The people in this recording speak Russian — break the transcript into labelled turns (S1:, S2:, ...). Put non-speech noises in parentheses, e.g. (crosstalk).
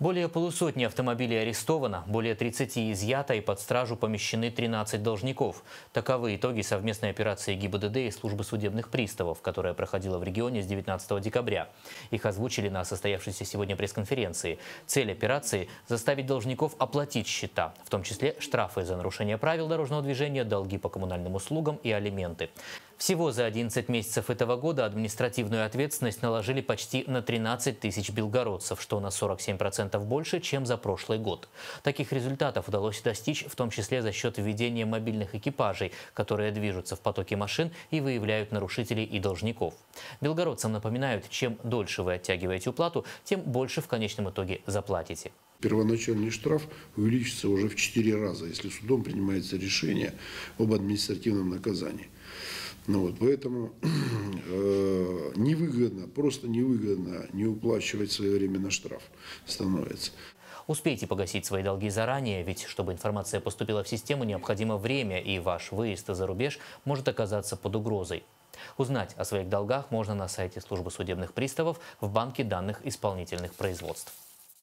S1: Более полусотни автомобилей арестовано, более 30 изъято и под стражу помещены 13 должников. Таковы итоги совместной операции ГИБДД и службы судебных приставов, которая проходила в регионе с 19 декабря. Их озвучили на состоявшейся сегодня пресс-конференции. Цель операции – заставить должников оплатить счета, в том числе штрафы за нарушение правил дорожного движения, долги по коммунальным услугам и алименты. Всего за 11 месяцев этого года административную ответственность наложили почти на 13 тысяч белгородцев, что на 47% больше, чем за прошлый год. Таких результатов удалось достичь в том числе за счет введения мобильных экипажей, которые движутся в потоке машин и выявляют нарушителей и должников. Белгородцам напоминают, чем дольше вы оттягиваете уплату, тем больше в конечном итоге заплатите.
S2: Первоначальный штраф увеличится уже в 4 раза, если судом принимается решение об административном наказании. Ну вот, поэтому (clears throat) э, невыгодно, просто невыгодно не уплачивать своевременно штраф становится.
S1: Успейте погасить свои долги заранее, ведь чтобы информация поступила в систему, необходимо время, и ваш выезд за рубеж может оказаться под угрозой. Узнать о своих долгах можно на сайте службы судебных приставов в банке данных исполнительных производств.